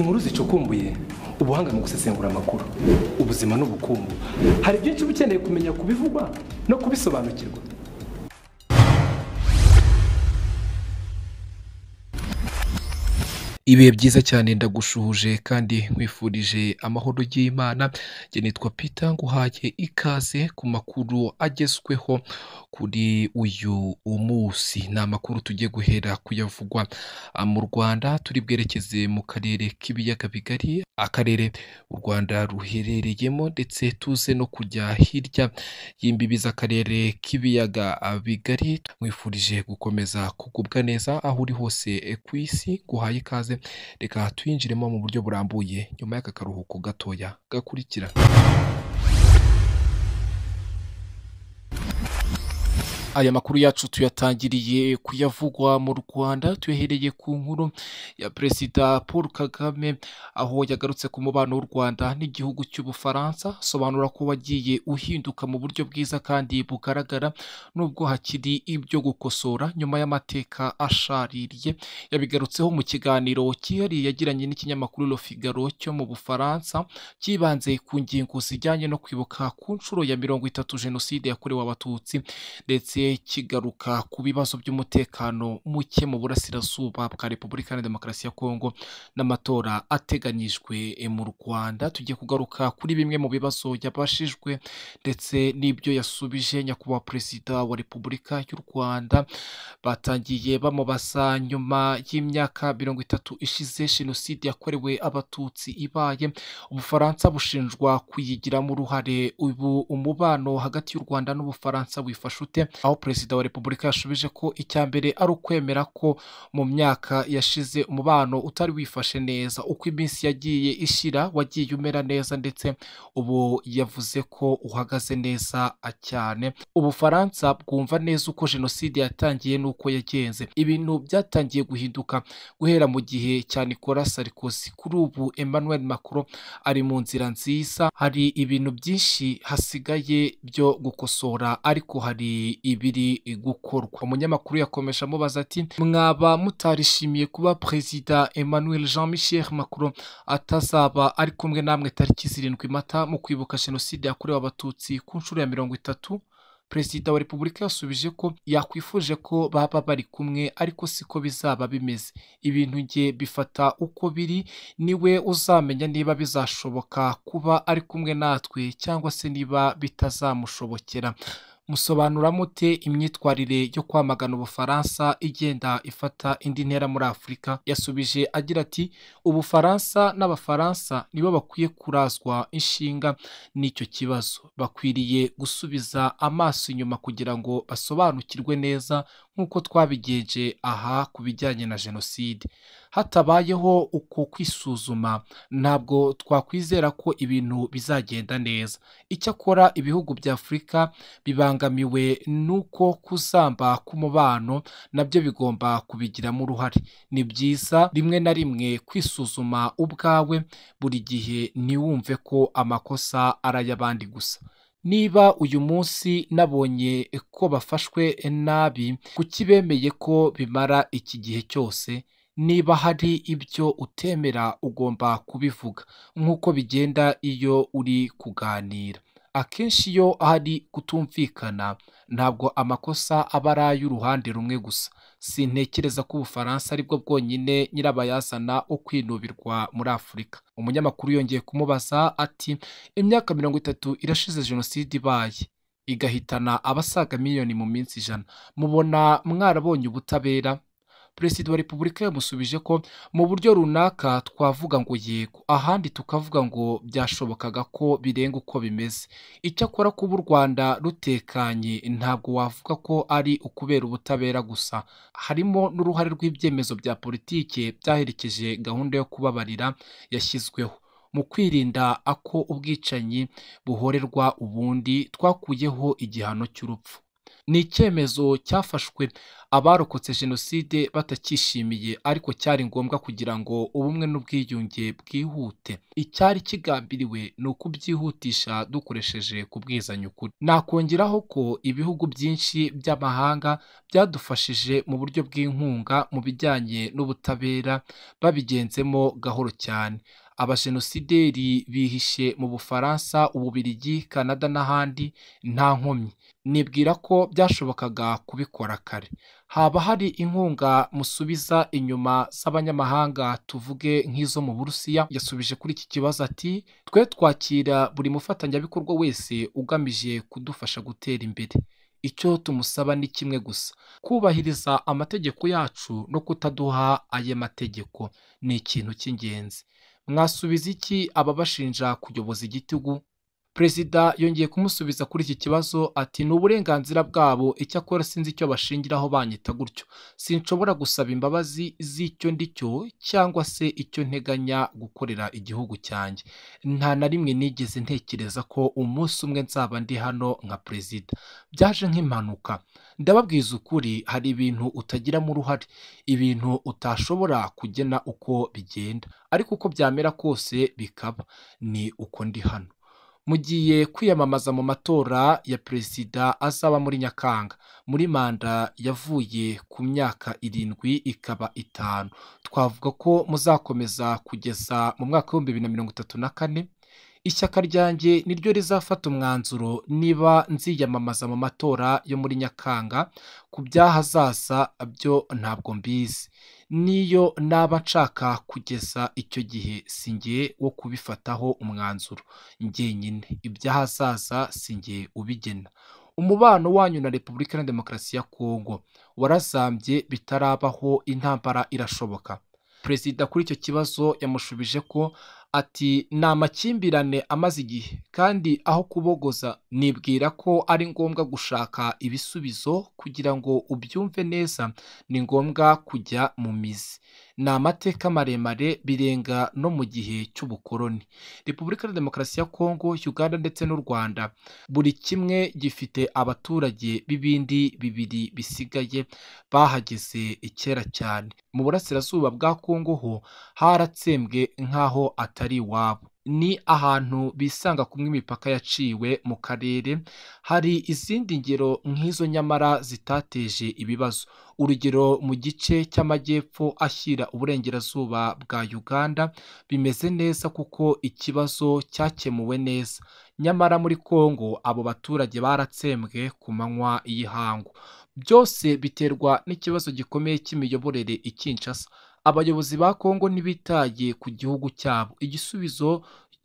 inkuru zicukumbuye ubuhanga mu gusesengura amakuru ubuzima n'ubukungu hari byinshi uba ukeneye kumenya kubivugwa no kubisobanukirwa ibihe byiza cyane ndagushuhuje kandi nkwifurije amahoro y'imana njye nitwa Peter nguhaye ikaze ku makuru agezweho kuri uyu munsi ni amakuru tujye guhera kuyavugwa ah, mu rwanda turi bwerekeze mu karere k'ibiyaga bigari akarere u rwanda ruherereyemo ndetse tuze no kujya hirya y'imbibi z'akarere k'ibiyaga ah, bigari mwifurije gukomeza kugubwa neza aho uri hose eh, ku isi guhaye ikaze reka tuyinjiremo mu buryo burambuye nyuma y'aka karuhuko gatoya gakurikira aya makuru yacu tuyatangiriye kuyavugwa mu rwanda tuyahereye ku nkuru ya perezida paul kagame aho yagarutse ku mubano w'u rwanda n'igihugu cy'ubufaransa asobanura ko wagiye uhinduka mu buryo bwiza kandi bugaragara nubwo hakiri ibyo gukosora nyuma y'amateka ashaririye yabigarutseho mu kiganiro cyihariye yagiranye n'ikinyamakuru Figaro cyo mu bufaransa cyibanze ku ngingo zijyanye no kwibuka ku nshuro ya mirongo itatu jenoside yakorewe abatutsi ndetse kigaruka ku bibazo by'umutekano muke mu burasirazuba bwa repubulika ya demokarasi ya kongo n'amatora ateganyijwe mu rwanda tugiye kugaruka kuri bimwe mu bibazo yabashijwe ndetse n'ibyo yasubije nyakubahwa perezida wa repubulika y'u rwanda batangiye bamubasa nyuma y'imyaka mirongo itatu ishize jenoside yakorewe abatutsi ibaye ubufaransa bushinjwa kuyigiramo uruhare ubu umubano hagati y'u rwanda n'ubufaransa wifashe ute aho perezida wa repubulika yashubije ko icya mbere ari ukwemera ko mu myaka yashize umubano utari wifashe neza uko iminsi yagiye ishira wagiye umera neza ndetse ubu yavuze ko uhagaze neza cyane ubufaransa bwumva neza uko jenoside yatangiye n'uko yagenze ibintu byatangiye guhinduka guhera mu gihe cya nicolas sarkozy kuri ubu emmanuel macron ari mu nzira nziza hari ibintu byinshi hasigaye byo gukosora ariko hari ibi biri gukorwa umunyamakuru yakomeje amubaza ati mwaba mutarishimiye kuba perezida Emmanuel Jean Michel Macron atazaba ari kumwe namwe tariki zirindwi mata mu kwibuka jenoside yakorewe abatutsi ku nshuro ya mirongo itatu perezida wa repubulika yasubije ko yakwifuje ko baba bari kumwe ariko siko bizaba bimeze ibintu nge bifata uko biri niwe uzamenya niba bizashoboka kuba ari kumwe natwe cyangwa se niba bitazamushobokera musobanura mute imyitwarire yo kwamagana ubufaransa igenda ifata indi ntera muri afurika yasubije agira ati ubufaransa n'abafaransa nibo bakwiye kurazwa inshinga n'icyo kibazo bakwiriye gusubiza amaso inyuma kugira ngo basobanukirwe neza nk'uko twabigeje aha ku bijyanye na jenoside hatabayeho uko kwisuzuma ntabwo twakwizera ko ibintu bizagenda neza icyakora ibihugu bya afurika bibangamiwe n'uko kuzamba k'umubano nabyo bigomba kubigiramo uruhare ni byiza rimwe na rimwe kwisuzuma ubwawe buri gihe ntiwumve ko amakosa ari ay'abandi gusa niba uyu munsi nabonye ko bafashwe nabi kuki bemeye ko bimara iki gihe cyose niba hari ibyo utemera ugomba kubivuga nk'uko bigenda iyo uri kuganira akenshi iyo hari kutumvikana ntabwo amakosa aba ari ay'uruhande rumwe gusa, sintekereza ko Ubufaransa aribwo bwonyine nyirabayazana wo kwinubirwa muri Afurika. Umunyamakuru yongeye kumubaza ati imyaka mirongo itatu irashize jenoside ibaye igahitana abasaga miliyoni mu minsi ijana, mubona mwarabonye ubutabera? perezida wa repubulika yamusubije ko mu buryo runaka twavuga ngo yego ahandi tukavuga ngo byashobokaga ko birenga uko bimeze icyakora kuba u rwanda rutekanye ntabwo wavuga ko ari ukubera ubutabera gusa harimo n'uruhare rw'ibyemezo bya politiki byaherekeje gahunda yo kubabarira yashyizweho mu kwirinda ako ubwicanyi buhorerwa ubundi twakuyeho igihano cy'urupfu ni icyemezo cyafashwe abarokotse jenoside batakishimiye, ariko cyari ngombwa kugira ngo ubumwe n'ubwiyunge bwihute icyari kigambiriwe ni ukubyihutisha dukoresheje kubwizanya ukuri nakongeraho ko ibihugu byinshi by'amahanga byadufashije mu buryo bw'inkunga mu bijyanye n'ubutabera babigenzemo gahoro cyane abajenosideri bihishe mu bufaransa ububirigi Canada n'ahandi nta nkomyi nibwira ko byashobokaga kubikora kare haba hari inkunga musubiza inyuma z'abanyamahanga tuvuge nk'izo mu burusiya yasubije kuri iki kibazo ati twe twakira buri mufatanyabikorwa wese ugamije kudufasha gutera imbere icyo tumusaba ni kimwe gusa kubahiriza amategeko yacu no kutaduha aye mategeko ni ikintu cy'ingenzi mwasubiza iki ababashinja kuyoboza igitugu perezida yongeye kumusubiza kuri iki kibazo ati ni uburenganzira bwabo icyakora sinzi icyo bashingiraho banyita gutyo sinshobora gusaba imbabazi z'icyo ndi cyo cyangwa se icyo nteganya gukorera igihugu cyanjye nta na rimwe nigeze ntekereza ko umunsi umwe nzaba ndi hano nka perezida byaje nk'impanuka ndababwiza ukuri hari ibintu utagiramo uruhare ibintu utashobora kugena uko bigenda ariko uko byamera kose bikaba ni uko ndi hano mugiye kwiyamamaza mu matora ya perezida azaba muri Nyakanga muri manda yavuye ku myaka irindwi ikaba itanu, twavuga ko muzakomeza kugeza mu mwaka w'ibihumbi bibiri na mirongo itatu na kane. ishyaka ryanjye niryo rizafata umwanzuro niba nziyamamaza mu matora yo muri nyakanga ku byahazaza byo ntabwo mbizi n'iyo naba nshaka kugeza icyo gihe singiye wo kubifataho umwanzuro njyenyine ibyahazaza si ubigena umubano wanyu na repubulika na demokarasi ya kongo warazambye bitarabaho intambara irashoboka perezida kuri icyo kibazo yamushubije ko ati “Ni amakimbirane amaze igihe kandi aho kubogoza nibwira ko ari ngombwa gushaka ibisubizo kugira ngo ubyumve neza ni ngombwa kujya mu mizi ni amateka maremare birenga no mu gihe cy'ubukoloni repubulika ya demokarasi ya kongo uganda ndetse n'u rwanda buri kimwe gifite abaturage b'ibindi bibiri bisigaye bahageze kera cyane mu burasirazuba bwa kongo ho haratsembwe nk'aho atari iwabo ni ahantu bisanga kumwe imipaka yaciwe mu karere hari izindi ngero nk'izo nyamara zitateje ibibazo urugero mu gice cy'amajyepfo ashyira uburengerazuba bwa uganda bimeze neza kuko ikibazo cyakemuwe neza nyamara muri congo abo baturage baratsembwe ku manywa y'ihangu byose biterwa n'ikibazo gikomeye cy'imiyoborere i Kinshasa abayobozi ba Kongo ntibitaye ku gihugu cyabo igisubizo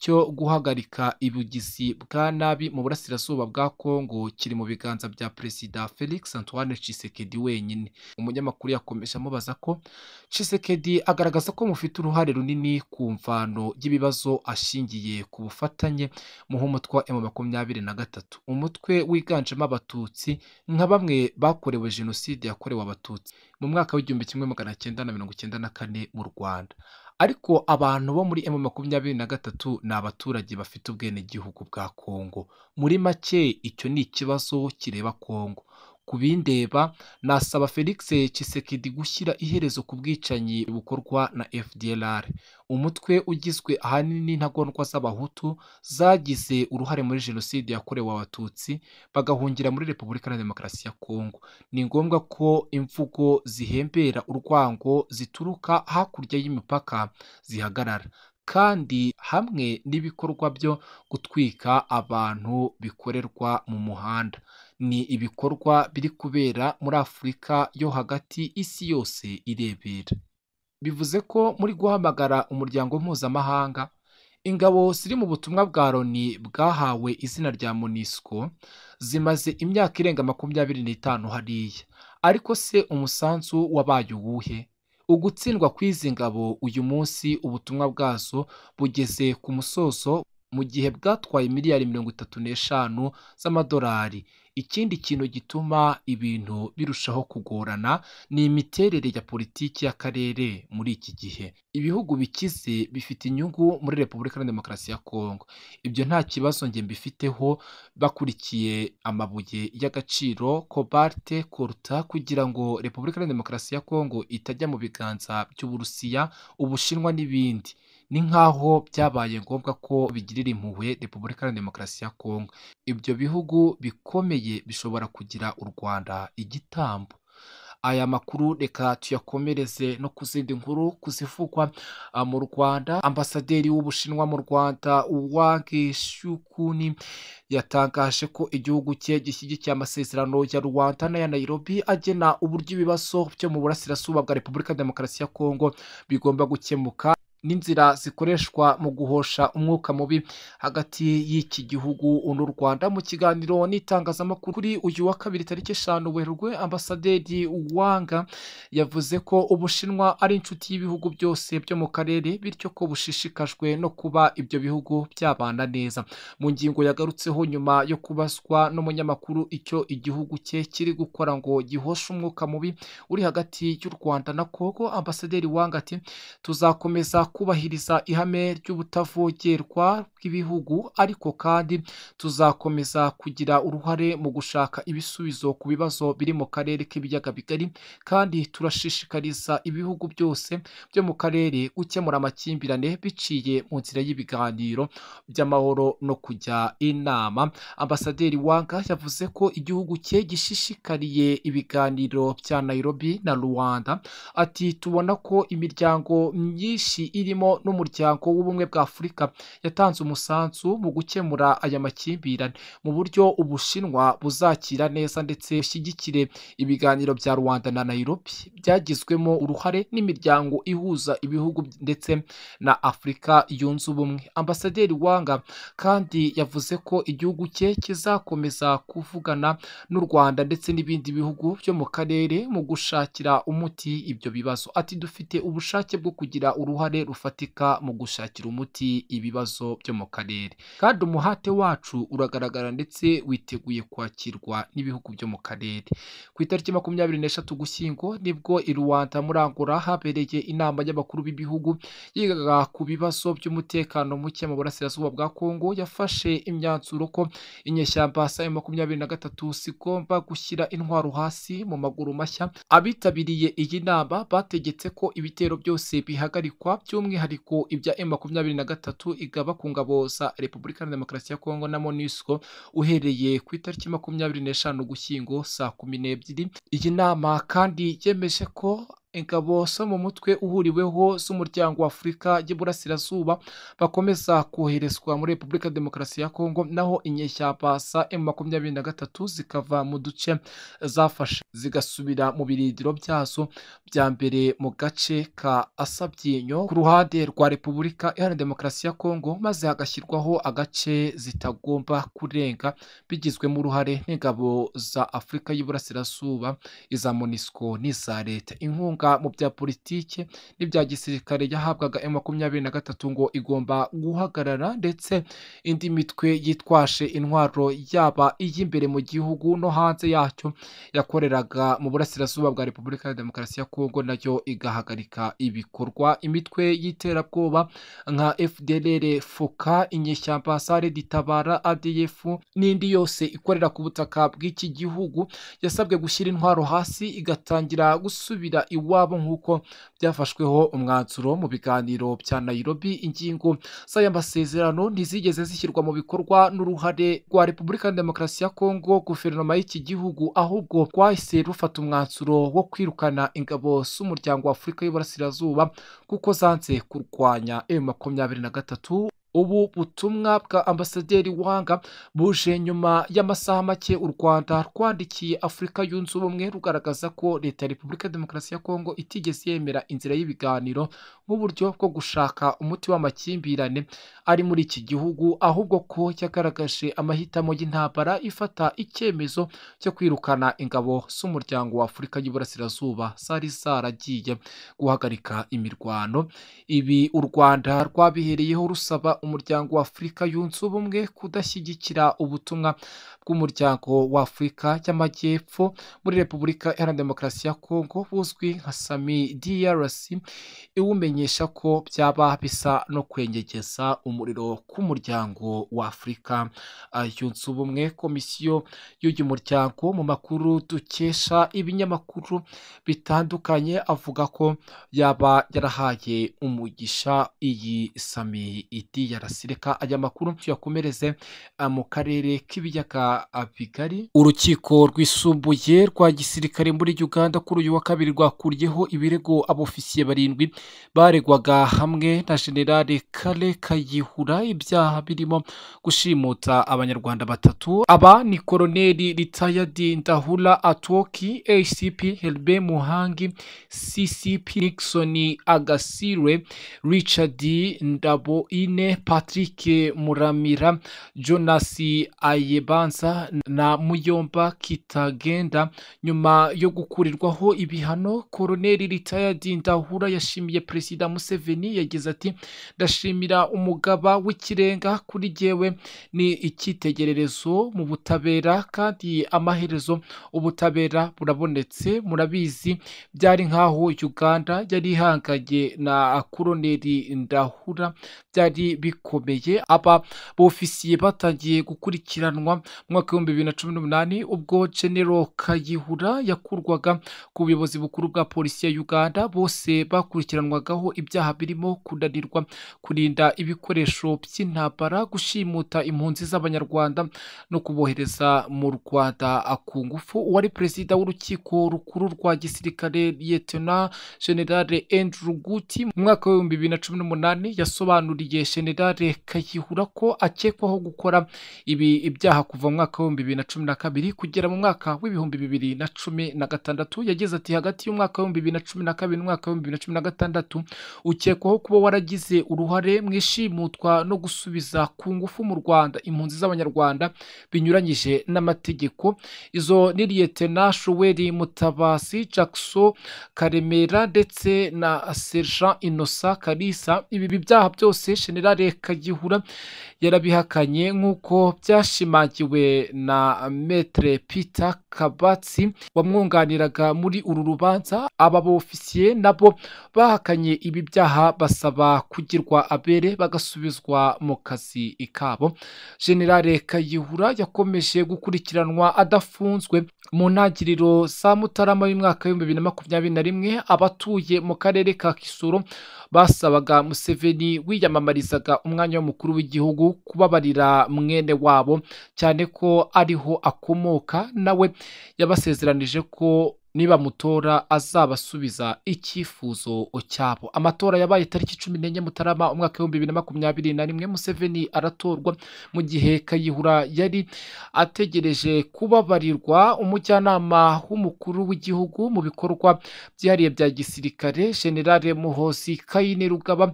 cyo guhagarika ibugizi bwa nabi mu burasirazuba bwa Kongo kiri mu biganza bya Perezida Felix Antoine Chisekedi wenyine umunyamakuru yakomeje amubaza ko Tshisekedi agaragaza ko mufite uruhare runini ku mvano y'ibibazo ashingiye ku bufatanye mu umutwa makumyabiri na gatatu umutwe wiganjemo abatutsi nka bamwe bakorewe jenoside yakorewe abatutsi mu mwaka w'igihumbi kimwe magana cyenda na mirongo icyenda na kane mu Rwanda ariko abantu bo muri emu makumyabiri na gatatu ni abaturage bafite ubwenegihugu bwa Congo, muri make icyo ni ikibazo kireba Congo. Ku nasaba Felix Tshisekedi gushyira iherezo ku bwicanyi bukorwa na FDLR, umutwe ugizwe ahanini n'intagondwa z'abahutu zagize uruhare muri jenoside yakorewe abatutsi bagahungira muri Repubulika Iharanira Demokarasi ya Kongo. Ni ngombwa ko imvugo zihembera urwango zituruka hakurya y'imipaka zihagarara kandi hamwe n'ibikorwa byo gutwika abantu bikorerwa mu muhanda. ni ibikorwa biri kubera muri Afurika yo hagati isi yose irebera bivuze ko muri guhamagara umuryango mpuzamahanga ingabo ziri mu butumwa bwa loni bwahawe izina rya monisco zimaze imyaka irenga makumyabiri n'itanu hariya ariko se umusanzu wabaye uwuhe ugutsindwa kw'izi ngabo uyu munsi ubutumwa bwazo bugeze ku musozo mu gihe bwatwaye miliyari mirongo itatu n'eshanu z'amadolari Ikindi kintu gituma ibintu birushaho kugorana ni imiterere ya politiki y'akarere muri iki gihe. Ibihugu bikize bifite inyungu muri Repubulika Iharanira Demokarasi ya Kongo. Ibyo nta kibazo njye mbifiteho bakurikiye amabuye y'agaciro, kobalte, kuruta kugira ngo Repubulika Iharanira Demokarasi ya Kongo itajya mu biganza by'Uburusiya, Ubushinwa n'ibindi. ni nk'aho byabaye ngombwa ko bigirira impuhwe repubulika iharanira demokarasi ya kongo ibyo bihugu bikomeye bishobora kugira u rwanda igitambo aya makuru reka tuyakomereze no ku zindi nkuru kuzivugwa ah, mu rwanda ambasaderi w'ubushinwa mu rwanda wang yatangaje ko igihugu cye gishyigikiye amasezerano ya rwanda n'aya nairobi agena uburyo ibibazo byo mu burasirazuba bwa repubulika ya demokarasi ya kongo bigomba gukemuka n'inzira zikoreshwa mu guhosha umwuka mubi hagati y'iki gihugu n'u rwanda mu kiganiro n'itangazamakuru kuri uyu wa kabiri tariki eshanu werurwe ambasaderi wanga yavuze ko ubushinwa ari inshuti y'ibihugu byose byo mu karere bityo ko bushishikajwe no kuba ibyo bihugu byabana neza mu ngingo yagarutseho nyuma yo kubazwa n'umunyamakuru icyo igihugu cye kiri gukora ngo gihoshe umwuka mubi uri hagati y'u rwanda na kogo ambasaderi wanga ati tuzakomeza kubahiriza ihame ry'ubutavogerwa bw'ibihugu ariko kandi tuzakomeza kugira uruhare mu gushaka ibisubizo ku bibazo biri mu karere k'ibiyaga bigari kandi turashishikariza ibihugu byose byo mu karere gukemura amakimbirane biciye mu nzira y'ibiganiro by'amahoro no kujya inama ambasaderi wanga yavuze ko igihugu cye gishishikariye ibiganiro bya nairobi na rwanda ati tubona ko imiryango myinshi iri irimo n'umuryango w'ubumwe bwa afurika yatanze umusanzu mu gukemura aya makimbirane mu buryo ubushinwa buzakira neza ndetse bushyigikire ibiganiro bya rwanda na nairobi byagizwemo uruhare n'imiryango ihuza ibihugu ndetse na afurika yunze ubumwe ambasaderi wanga kandi yavuze ko igihugu cye kizakomeza kuvugana n'u rwanda ndetse n'ibindi bihugu byo mu karere mu gushakira umuti ibyo bibazo ati dufite ubushake bwo kugira uruhare bufatika mu gushakira umuti ibibazo byo mu karere kandi umuhate wacu uragaragara ndetse witeguye kwakirwa n'ibihugu byo mu karere ku itariki makumyabiri n'eshatu gushyingo nibwo i ruwanda muri angora habereye inama y'abakuru b'ibihugu yigaga ku bibazo by'umutekano muke mu burasirazuba bwa kongo yafashe imyanzuro ko inyeshyamba saa makumyabiri na gatatu zigomba gushyira intwaro hasi mu maguru mashya abitabiriye iyi nama bategetse ko ibitero byose bihagarikwa by'umwihariko ibya M makumyabiri na gatatu igaba ku ngabo za Repubulika ya Demokarasi ya Kongo na Monisco uhereye ku itariki makumyabiri n'eshanu Ugushyingo saa kumi n'ebyiri iyi nama kandi yemeje ko ingabo zo mu mutwe uhuriweho z'umuryango wa Afurika y'Iburasirazuba bakomeza koherezwa muri Repubulika Demokarasi ya Kongo naho inyeshyamba za na gatatu zikava mu duce zafashe zigasubira mu birindiro byazo bya mbere mu gace ka Asabyinyo ku ruhande rwa Repubulika Iharanira Demokarasi ya Kongo maze hagashyirwaho agace zitagomba kurenga bigizwemo uruhare n'ingabo za Afurika y'Iburasirazuba iza MONUSCO n'iza leta inkunga mu bya politiki n'ibya gisirikare yahabwaga emu makumyabiri na gatatu ngo igomba guhagarara ndetse indi mitwe yitwaje intwaro yaba iy'imbere mu gihugu no hanze yacyo yakoreraga mu burasirazuba bwa repubulika ya demokarasi ya kongo nayo igahagarika ibikorwa imitwe y'iterabwoba nka fdrr fuka inyeshyamba sare ditabara adf n'indi yose ikorera ku butaka bw'iki gihugu yasabwe gushyira intwaro hasi igatangira gusubira iwabo urwabo nk'uko byafashweho umwanzuro mu biganiro bya nayirobi ingingo z'aya masezerano ntizigeze zishyirwa mu bikorwa n'uruhare rwa repubulika ya demokarasi ya kongo guverinoma y'iki gihugu ahubwo rwahise rufata umwanzuro wo kwirukana ingabo z'umuryango wa afurika y’Iburasirazuba kuko zanze kurwanya emu makumyabiri na gatatu ubu butumwa bwa ambasaderi wanga buje nyuma y'amasaha make u rwanda rwandikiye afurika yunze ubumwe rugaragaza ko leta ya repubulika ya demokarasi ya kongo itigeze yemera inzira y'ibiganiro nk'uburyo bwo gushaka umuti w'amakimbirane ari muri iki gihugu ahubwo ko yagaragaje amahitamo y'intambara ifata icyemezo cyo kwirukana ingabo z'umuryango wa afurika y'uburasirazuba zari zaragiye guhagarika imirwano ibi u rwanda rwabihereyeho rusaba umuryango w'afurika yunze ubumwe kudashyigikira ubutumwa bw'umuryango wa w'afurika y'amajyepfo muri repubulika iharanira demokarasi ya kongo buzwi nka sami drc iwumenyesha ko byaba bisa no kwengegeza umuriro k'umuryango w'afurika ah, yunze ubumwe komisiyo y'uyu muryango mu makuru dukesha ibinyamakuru bitandukanye avuga ko yaba yarahaye umugisha iyi sami idiya DRC reka aya makuru tuyakomereze ah, mu karere k'ibiyaga ah, bigari urukiko rwisumbuye rwa gisirikare muri uganda kuri uyu wa kabiri rwakuriyeho ibirego abofisiye barindwi baregwaga hamwe na generale kare kayihura ibyaha birimo gushimuta abanyarwanda batatu aba ni koroneli ritayadi ndahura atoki acp herbe muhangi ccp nixon agasire richard ndabo ine Patrick Muramira Jonas Ayebanza na Muyomba Kitagenda nyuma yo gukurirwaho ibihano Koroneri Retired Ndahura yashimiye Perezida Museveni yagize ati ndashimira umugaba w'ikirenga kuri jyewe ni icyitegererezo mu butabera kandi amaherezo ubutabera burabonetse murabizi byari nk'aho Uganda yari ihanganye na Koroneri Ndahura byari bikomeye aba bofisiye batangiye gukurikiranwa mu mwaka w'ibihumbi bibiri na cumi n'umunani ubwo genero kayihura yakurwaga ku buyobozi bukuru bwa polisi ya uganda bose bakurikiranwagaho ibyaha birimo kunanirwa kurinda ibikoresho by'intambara gushimuta impunzi z'abanyarwanda no kubohereza mu rwanda ku ngufu uwari perezida w'urukiko rukuru rwa gisirikare liyetona generale andrew guti mu mwaka w'ibihumbi bibiri na cumi n'umunani yasobanuriye generale Senegal kayihura ko akekwaho gukora ibi ibyaha kuva mu mwaka w'ibihumbi bibiri na cumi na kabiri kugera mu mwaka w'ibihumbi bibiri na cumi na gatandatu yagize ati hagati y'umwaka w'ibihumbi bibiri na cumi na kabiri n'umwaka w'ibihumbi bibiri na cumi na gatandatu ukekwaho kuba waragize uruhare mu ishimutwa no gusubiza ku ngufu mu rwanda impunzi z'abanyarwanda binyuranyije n'amategeko izo ni liyetena shuweri mutabasi jackson karemera ndetse na sergent inosa karisa ibi byaha byose generale karere ka yarabihakanye nk'uko byashimangiwe na metre peter kabatsi wamwunganiraga muri uru rubanza aba bofisiye nabo bahakanye ibi byaha basaba kugirwa abere bagasubizwa mu kazi kabo generale kayihura yakomeje gukurikiranwa adafunzwe mu ntangiriro za mutarama y'umwaka w'ibihumbi bibiri na makumyabiri na rimwe abatuye mu karere ka kisoro basabaga museveni wiyamamarizaga umwanya w'umukuru w'igihugu kubabarira mwene wabo cyane ko ariho akomoka nawe yabasezeranije ko nibamutora azabasubiza icyifuzo cyabo amatora yabaye tariki cumi n'enye mutarama umwaka w'ibihumbi bibiri na makumyabiri na rimwe museveni aratorwa mu gihe kayihura yari ategereje kubabarirwa umujyanama w'umukuru w'igihugu mu bikorwa byihariye bya gisirikare generale muhosi kayini rugaba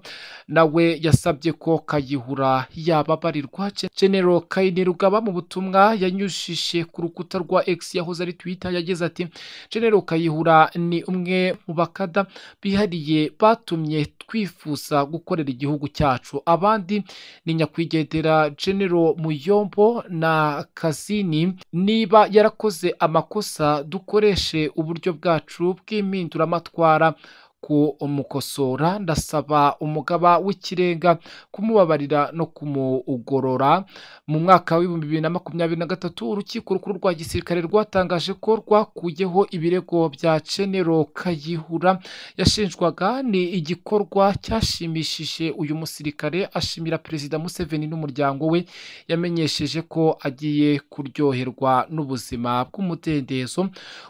nawe yasabye ko kayihura yababarirwa general kayini rugaba mu butumwa yanyujije ku rukuta rwa x yahoze ari twita yagize ati rero kayihura ni umwe mu bakada bihariye batumye twifuza gukorera igihugu cyacu abandi ni nyakwigendera genero muyombo na kazini niba yarakoze amakosa dukoreshe uburyo bwacu bw'impinduramatwara kumukosora ndasaba umugaba w'ikirenga kumubabarira no kumugorora mu mwaka w'ibihumbi bibiri na makumyabiri na gatatu urukiko rukuru rwa gisirikare rwatangaje ko rwakuyeho ibirego bya genero kayihura yashinjwaga ni igikorwa cyashimishije uyu musirikare ashimira perezida museveni n'umuryango we yamenyesheje ko agiye kuryoherwa n'ubuzima bw'umudendezo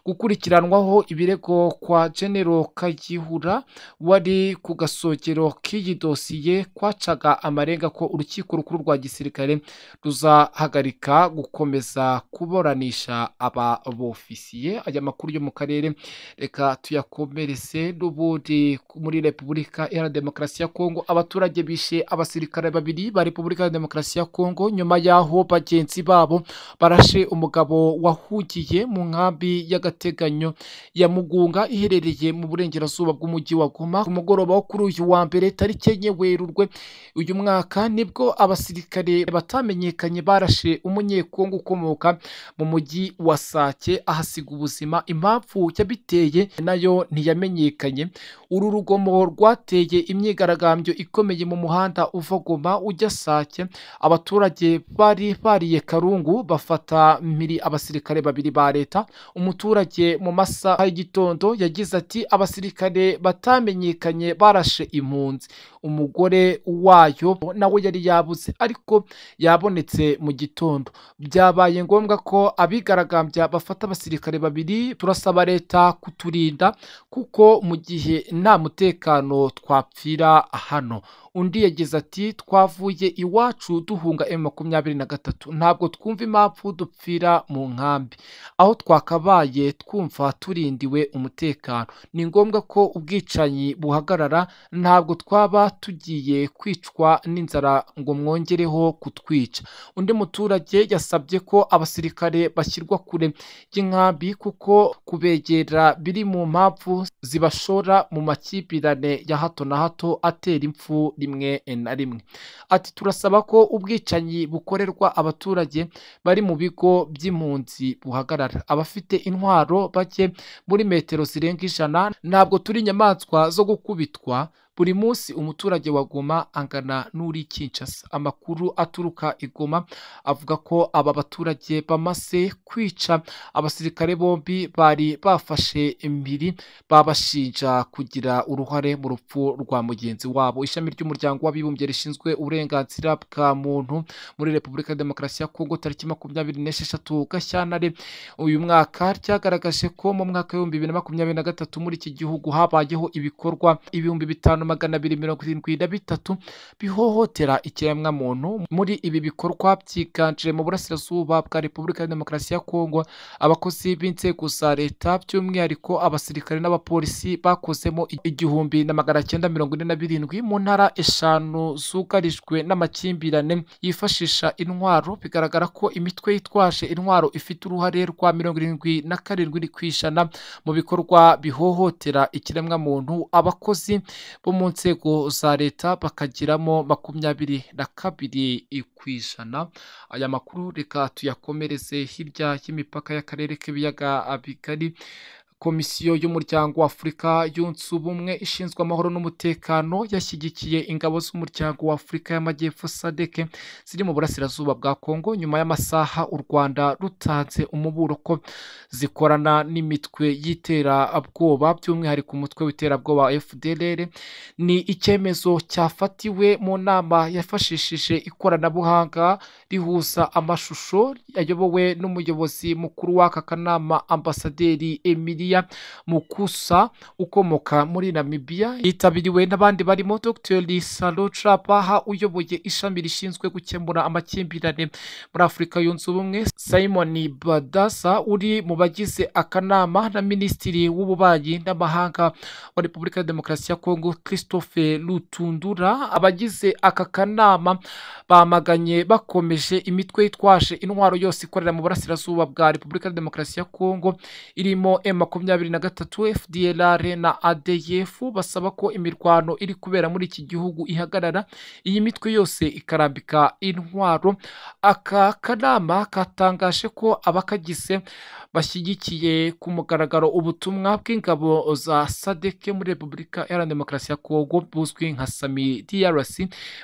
gukurikiranwaho ibirego kwa genero kayihura Mukura wari ku gasokero k'iyi dosiye kwacaga amarenga ko urukiko rukuru rwa gisirikare ruzahagarika gukomeza kuburanisha aba bofisiye aya makuru yo mu karere reka tuyakomerese n'ubundi muri repubulika iharanira demokarasi ya kongo abaturage bishe abasirikare babiri ba repubulika iharanira demokarasi ya kongo nyuma y'aho bagenzi babo barashe umugabo wahugiye mu nkambi y'agateganyo ya mugunga iherereye mu burengerazuba bw'u mujyi wa Goma ku mugoroba wo kuri uyu wa mbere tariki enye Werurwe uyu mwaka nibwo abasirikare batamenyekanye barashe umunyekongo ukomoka mu mujyi wa Sake ahasiga ubuzima impamvu yabiteye nayo ntiyamenyekanye uru rugomo rwateye imyigaragambyo ikomeye mu muhanda uva Goma ujya Sake abaturage bari bariye Karungu bafata mpiri abasirikare babiri ba leta umuturage mu masaha y'igitondo yagize ati abasirikare batamenyekanye barashe impunzi umugore wayo nawe yari yabuze ariko yabonetse mu gitondo byabaye ngombwa ko abigaragambya bafata abasirikare babiri turasaba leta kuturinda kuko mu gihe nta mutekano twapfira hano undi yagize ati twavuye iwacu duhunga emu makumyabiri na gatatu ntabwo twumva impamvu dupfira mu nkambi aho twakabaye twumva turindiwe umutekano ni ngombwa ko ubwicanyi buhagarara ntabwo twaba tugiye kwicwa n'inzara ngo mwongereho kutwica undi muturage yasabye ko abasirikare bashyirwa kure y'inkambi kuko kubegera biri mu mpamvu zibashora mu makimbirane ya hato na hato atera impfu rimwe na rimwe ati turasaba ko ubwicanyi bukorerwa abaturage bari mu bigo by'impunzi buhagarara abafite intwaro bake muri metero zirenga ijana ntabwo turi inyamaswa zo gukubitwa Buri munsi umuturage wa Goma angana n'uri Kinshasa. Amakuru aturuka i Goma avuga ko aba baturage bamaze kwica abasirikare bombi bari bafashe impiri babashinja kugira uruhare mu rupfu rwa mugenzi wabo. Ishami ry'umuryango w'abibumbye rishinzwe uburenganzira bwa muntu muri Repubulika ya Demokarasi ya Kongo tariki makumyabiri n'esheshatu Gashyantare uyu mwaka ryagaragaje ko mu mwaka w'ibihumbi bibiri na makumyabiri na gatatu muri iki gihugu habayeho ibikorwa ibihumbi bitanu bitanu magana abiri mirongo irindwi na bitatu bihohotera ikiremwamuntu muri ibi bikorwa byiganjemo mu burasirazuba bwa repubulika ya demokarasi ya kongo abakozi b'inzego za leta by'umwihariko abasirikare n'abapolisi bakozemo igihumbi na magana cyenda mirongo ine na birindwi mu ntara eshanu zugarijwe n'amakimbirane yifashisha intwaro bigaragara ko imitwe yitwaje intwaro ifite uruhare rwa mirongo irindwi na karindwi ku ijana mu bikorwa bihohotera ikiremwamuntu abakozi bo mu nzego za leta bakagiramo makumyabiri na kabiri ku ijana aya makuru reka tuyakomereze hirya y'imipaka y'akarere k'ibiyaga bigari komisiyo y'umuryango wa afurika yunze ubumwe ishinzwe amahoro n'umutekano yashyigikiye ingabo z'umuryango wa afurika y'amajyepfo sadeke ziri mu burasirazuba bwa Congo nyuma y'amasaha u rwanda rutanze umuburo ko zikorana n'imitwe y'iterabwoba by'umwihariko umutwe w'iterabwoba wa ni icyemezo cyafatiwe mu nama yafashishije ikoranabuhanga rihuza amashusho yayobowe n'umuyobozi mukuru w'aka kanama ambasaderi emili Eliya Mukusa ukomoka muri Namibia yitabiriwe n'abandi barimo Dr Salo Trapaha uyoboye ishami rishinzwe gukemura amakimbirane muri Afurika yunze ubumwe Simon Badasa uri mu bagize akanama na Minisitiri w'ububanyi n'amahanga wa Repubulika ya Demokarasi ya Kongo Christophe Lutundura abagize aka kanama bamaganye bakomeje imitwe yitwaje intwaro yose ikorera mu burasirazuba bwa Repubulika ya Demokarasi ya Kongo irimo M makumyabiri na gatatu FDLR na ADF basaba ko imirwano iri kubera muri iki gihugu ihagarara iyi mitwe yose ikarambika intwaro aka kanama katangaje ko abakagize bashyigikiye ku mugaragaro ubutumwa bw'ingabo za sadeke muri repubulika ya demokarasi ya kongo buzwi nka sami drc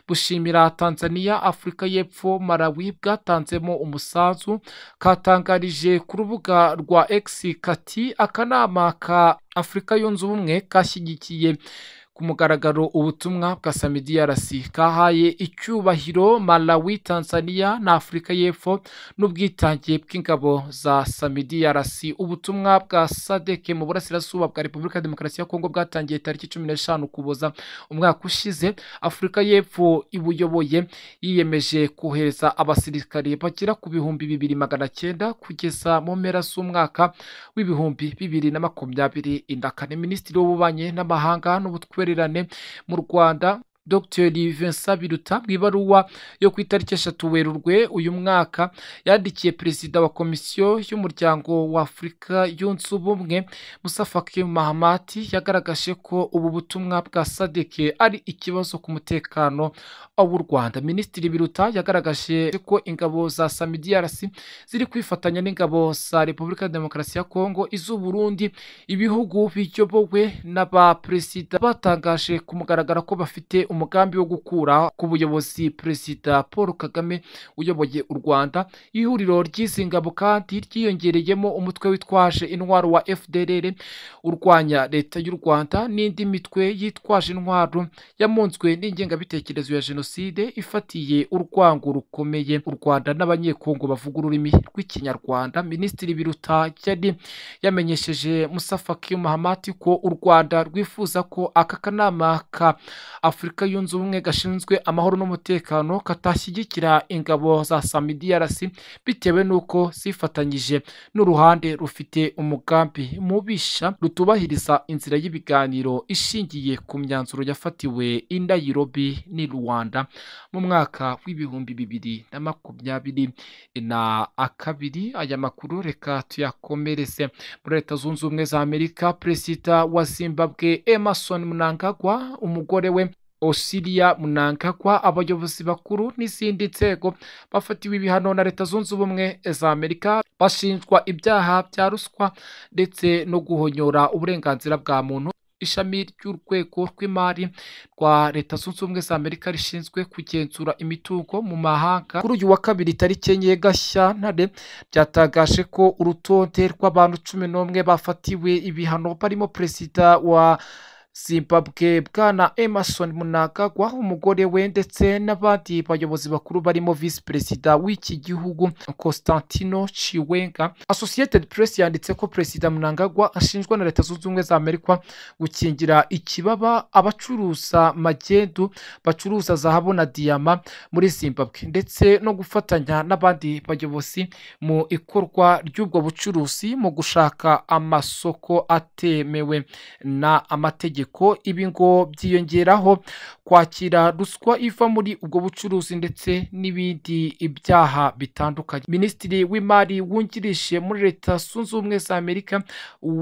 bushimira tanzania afurika y'epfo malawi bwatanzemo umusanzu katangarije ku rubuga rwa x kati akanama ka afurika yunze ubumwe kashyigikiye ku mugaragaro ubutumwa bwa sami DRC kahaye icyubahiro Malawi Tanzania na Afurika y'Epfo n'ubwitange bw'ingabo za sami DRC ubutumwa bwa SADC mu burasirazuba bwa Repubulika Demokarasi ya Kongo bwatangiye tariki cumi n'eshanu kuboza umwaka ushize Afurika y'Epfo ibuyoboye yiyemeje kohereza abasirikare bagera ku bihumbi bibiri magana cyenda kugeza mu mpera z'umwaka w'ibihumbi bibiri na makumyabiri na kane minisitiri w'ububanyi n'amahanga n'ubutwere ubutwererane mu rwanda Dr Vincent Biruta mu ibaruwa yo ku itariki eshatu werurwe uyu mwaka yandikiye perezida wa komisiyo y'umuryango wa afurika yunze ubumwe Musa Faki Mahamati yagaragaje ko ubu butumwa bwa sadeke ari ikibazo ku mutekano w'u Rwanda Minisitiri Biruta yagaragaje ko ingabo za SAMIDIARC ziri kwifatanya n'ingabo za Repubulika ya Demokarasi ya Kongo iz'Uburundi ibihugu biyobowe n'abaperezida batangaje ku mugaragaro ko bafite umugambi wo gukura ku buyobozi perezida paul kagame uyoboye u rwanda ihuriro ry'izi kandi ryiyongereyemo umutwe witwaje intwaro wa fdr urwanya leta y'u rwanda n'indi mitwe yitwaje intwaro yamunzwe n'ingengabitekerezo ya jenoside ifatiye urwango rukomeye u rwanda n'abanyekongo bavuga ururimi rw'ikinyarwanda minisitiri biruta yari yamenyesheje musafa kiyo ko u rwanda rwifuza ko aka kanama ka afurika yunze ubumwe gashinzwe amahoro n'umutekano katashyigikira ingabo za samidiyarasi bitewe n'uko zifatanyije n'uruhande rufite umugambi mubisha rutubahiriza inzira y'ibiganiro ishingiye ku myanzuro yafatiwe indayirobi nayirobi n'i rwanda mu mwaka w'ibihumbi bibiri na makumyabiri na kabiri aya makuru reka tuyakomereze muri leta zunze ubumwe za amerika perezida wa zimbabwe emerson mnangagwa umugore we osiriya mnankakwa abayobozi bakuru n'izindi nzego bafatiwe ibihano na leta zunze ubumwe za amerika bashinjwa ibyaha bya ruswa ndetse no guhonyora uburenganzira bwa muntu ishami ry'urwego rw'imari rwa leta zunze ubumwe za amerika rishinzwe kugenzura imitungo mu mahanga kuri uyu wa kabiri tariki enye gashyantare byatagaje ko urutonde rw'abantu cumi n'umwe bafatiwe ibihano barimo perezida wa zimbabwe bwana emerson mnangagwa umugore we ndetse n'abandi bayobozi bakuru barimo visi perezida w'iki gihugu constantino chiwenga associated press yanditse ko perezida mnangagwa ashinjwa na leta zunze ubumwe za amerika gukingira ikibaba abacuruza magendu bacuruza zahabu na diyama muri zimbabwe ndetse no gufatanya n'abandi bayobozi mu ikorwa ry'ubwo bucuruzi mu gushaka amasoko atemewe na amategeko by'umwihariko ibi ngo byiyongeraho kwakira ruswa iva muri ubwo bucuruzi ndetse n'ibindi ibyaha bitandukanye minisitiri w'imari wungirije muri leta zunze ubumwe za amerika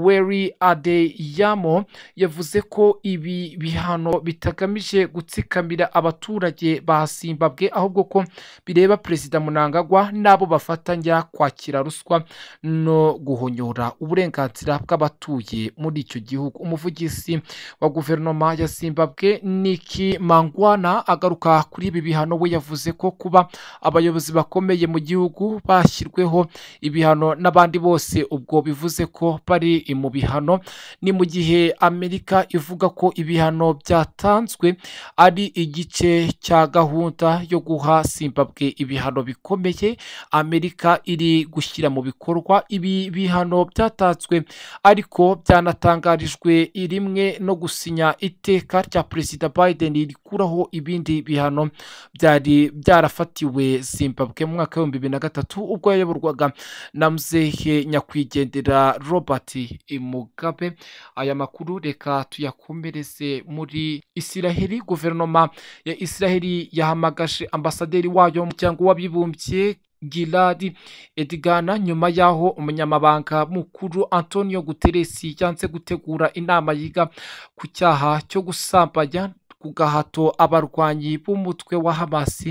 weri adeyamo yavuze ko ibi bihano bitagamije gutsikamira abaturage ba ahubwo ko bireba perezida munangagwa n'abo bafatanya kwakira ruswa no guhonyora uburenganzira bw'abatuye muri icyo gihugu umuvugizi wa guverinoma ya zimbabwe niki mangwana agaruka kuri ibi bihano we yavuze ko kuba abayobozi bakomeye mu gihugu bashyirweho ibihano n'abandi bose ubwo bivuze ko bari mu bihano ni mu gihe amerika ivuga ko ibihano byatanzwe ari igice cya gahunda yo guha simbabwe ibihano bikomeye amerika iri gushyira mu bikorwa ibi bihano byatanzwe ariko byanatangarijwe rimwe no gusa gusinya iteka rya perezida biden rikuraho ibindi bihano byari byarafatiwe zimbabwe mu mwaka w'ibihumbi bibiri na gatatu ubwo yayoborwaga na muzehe nyakwigendera robert mugabe aya makuru reka tuyakomereze muri isiraheli guverinoma ya isiraheli yahamagaje ambasaderi wayo mu muryango w'abibumbye Giladi Edigana nyuma y'aho umunyamabanga mukuru Antonio Guterres yanze gutegura inama yiga ku cyaha cyo gusambanya ku gahato abarwanyi b'umutwe wa Hamasi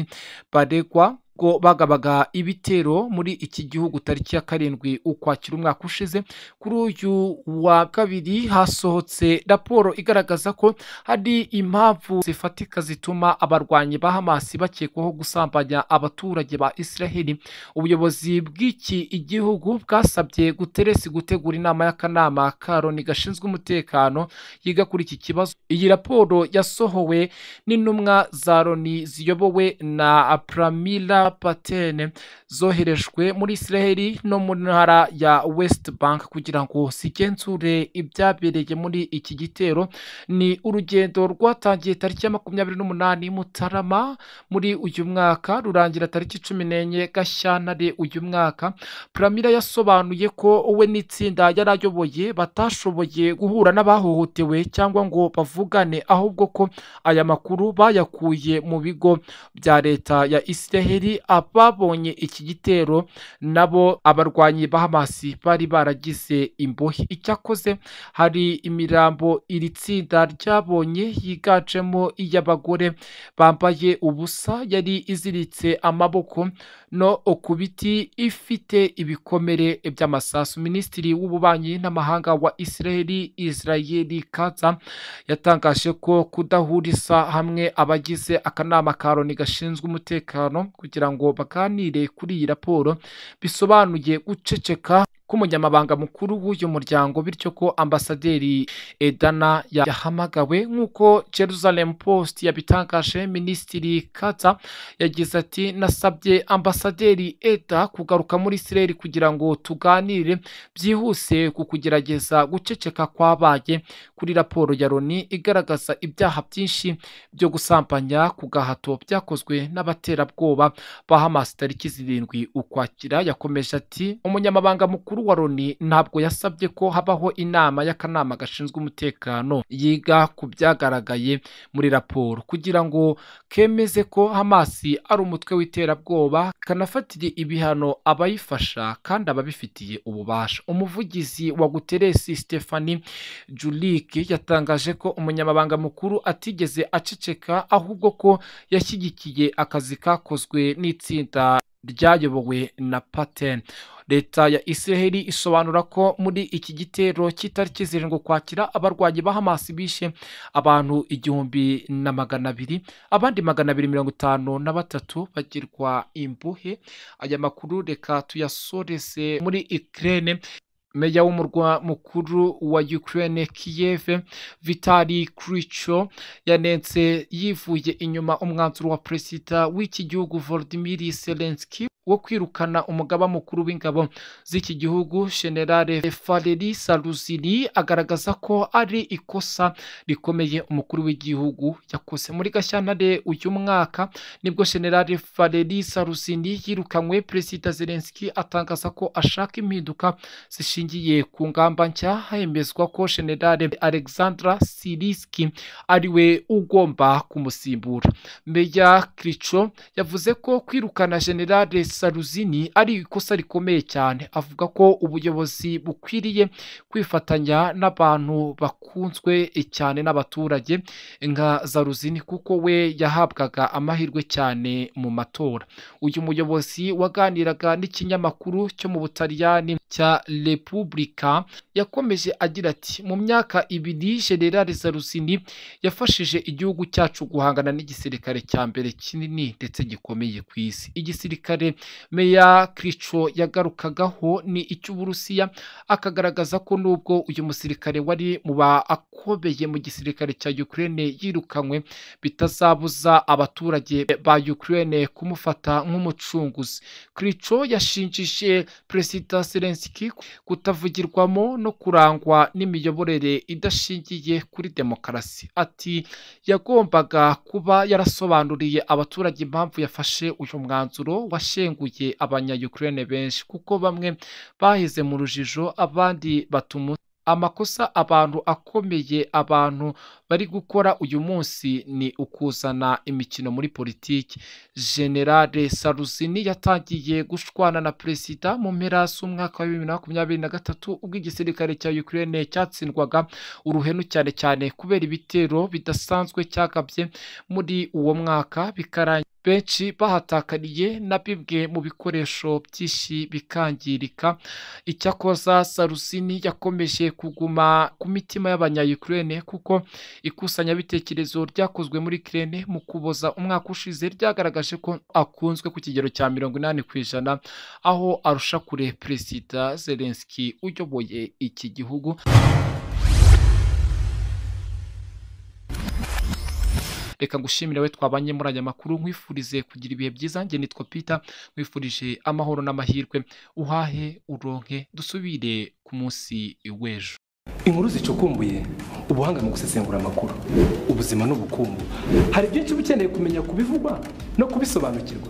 baregwa ubwo bagabaga ibitero muri iki gihugu tariki ya karindwi ukwakira umwaka ushize kuri uyu wa kabiri hasohotse raporo igaragaza ko hari impamvu zifatika zituma abarwanyi ba hamasi bakekwaho gusambanya abaturage ba israheli ubuyobozi bw'iki igihugu bwasabye guteresi gutegura inama y'akanama ka loni gashinzwe umutekano yiga kuri iki kibazo iyi raporo yasohowe n'intumwa za loni ziyobowe na pramila patene zoherejwe muri isiraheli no mu ntara ya west bank kugira ngo zigenzure ibyabereye muri iki gitero ni urugendo rwatangiye tariki ya makumyabiri n'umunani mutarama muri uyu mwaka rurangira tariki cumi n'enye gashyantare uyu mwaka puramira yasobanuye ko we n'itsinda yari ayoboye batashoboye guhura n'abahohotewe cyangwa ngo bavugane ahubwo ko aya makuru bayakuye mu bigo bya leta ya isiraheli ababonye iki gitero nabo abarwanyi ba hamasi bari baragize imbohe icyakoze hari imirambo iri tsinda ryabonye yiganjemo iy'abagore bambaye ubusa yari iziritse amaboko no okubiti ifite ibikomere by'amasasu minisitiri w'ububanyi n'amahanga wa israeli israeli kansa yatangaje ko kudahuriza hamwe abagize akanama ka loni gashinzwe umutekano kugira ngo baganire kuri iyi raporo bisobanuye guceceka k'umunyamabanga mukuru w'uyu muryango bityo ko ambasaderi edana yahamagawe nk'uko Jerusalem Post yabitangaje minisitiri kata yagize ati nasabye ambasaderi Eda kugaruka muri Israel kugira ngo tuganire byihuse ku kugerageza guceceka kwabaye kuri raporo ya loni igaragaza ibyaha byinshi byo gusambanya ku gahato byakozwe n'abaterabwoba ba Hamas tariki zirindwi ukwakira yakomeje ati umunyamabanga mukuru mukuru wa loni ntabwo yasabye ko habaho inama y'akanama gashinzwe umutekano yiga ku byagaragaye muri raporo kugira ngo kemeze ko hamasi ari umutwe w'iterabwoba kanafatire ibihano abayifasha kandi ababifitiye ububasha umuvugizi wa guteresi stefani julike yatangaje ko umunyamabanga mukuru atigeze aceceka ahubwo ko yashyigikiye akazi kakozwe n'itsinda ryayobowe na paten leta ya israel isobanura ko muri iki gitero cy'itariki zirindwi ukwakira abarwanyi ba hamas bishe abantu igihumbi na magana abiri abandi magana abiri mirongo itanu na batatu bagirwa imbuhe aya makuru reka tuyasoreze muri ikirere meya w'umurwa mukuru wa Ukraine Kiev Vitali Klitschko yanenze yivuye inyuma umwanzuro wa perezida w'iki gihugu Volodymyr Zelensky wo kwirukana umugaba mukuru w'ingabo z'iki gihugu generale Fareri Saruzini agaragaza ko ari ikosa rikomeye umukuru w'igihugu yakoze muri gashyantare uyu mwaka nibwo generale Fareri Saruzini yirukanywe perezida Zelensky atangaza ko ashaka impinduka zishingiye bushingiye ku ngamba nshya hemezwa ko generale alexandra siriski ariwe ugomba kumusimbura meya kirico yavuze ko kwirukana generale saruzini ari ikosa rikomeye cyane avuga ko ubuyobozi bukwiriye kwifatanya n'abantu bakunzwe cyane n'abaturage nka zaruzini kuko we yahabwaga amahirwe cyane mu matora uyu muyobozi waganiraga n'ikinyamakuru cyo mu butaliyani cya lepu repubulika yakomeje agira ati mu myaka ibiri generale sarusini yafashije igihugu cyacu guhangana n'igisirikare cya mbere kinini ndetse gikomeye ku isi igisirikare meya kirico yagarukagaho ni icy'uburusiya akagaragaza ko nubwo uyu musirikare wari mu bakomeye mu gisirikare cya ukraine yirukanywe bitazabuza abaturage ba ukraine kumufata nk'umucunguzi kirico yashinjije perezida selenski utavugirwamo no kurangwa n'imiyoborere idashingiye kuri demokarasi ati yagombaga kuba yarasobanuriye abaturage impamvu yafashe uyu mwanzuro washenguye abanyayukurene benshi kuko bamwe baheze mu rujijo abandi batuma amakosa abantu akomeye abantu bari gukora uyu munsi ni ukuzana imikino muri politiki generale saruzini yatangiye gushwana na perezida mu mpera z'umwaka wa bibiri na makumyabiri na gatatu ubwo igisirikare cya Ukraine cyatsindwaga uruhenu cyane cyane kubera ibitero bidasanzwe cyagabye muri uwo mwaka bikarangira benshi bahatakaniye na bimwe mu bikoresho byinshi bikangirika icyakoza sarusini yakomeje kuguma ku mitima y'abanyayukurene kuko ikusanyabitekerezo ryakozwe muri kirene mu kuboza umwaka ushize ryagaragaje ko akunzwe ku kigero cya mirongo inani ku ijana aho arusha kure perezida zelenski uyoboye iki gihugu reka ngushimire we twabanye muri aya makuru nkwifurize kugira ibihe byiza njye nitwa Peter nkwifurije amahoro n'amahirwe uhahe uronke dusubire ku munsi w'ejo inkuru zicukumbuye ubuhanga mu gusesengura amakuru ubuzima n'ubukungu hari byinshi uba ukeneye kumenya kubivugwa no kubisobanukirwa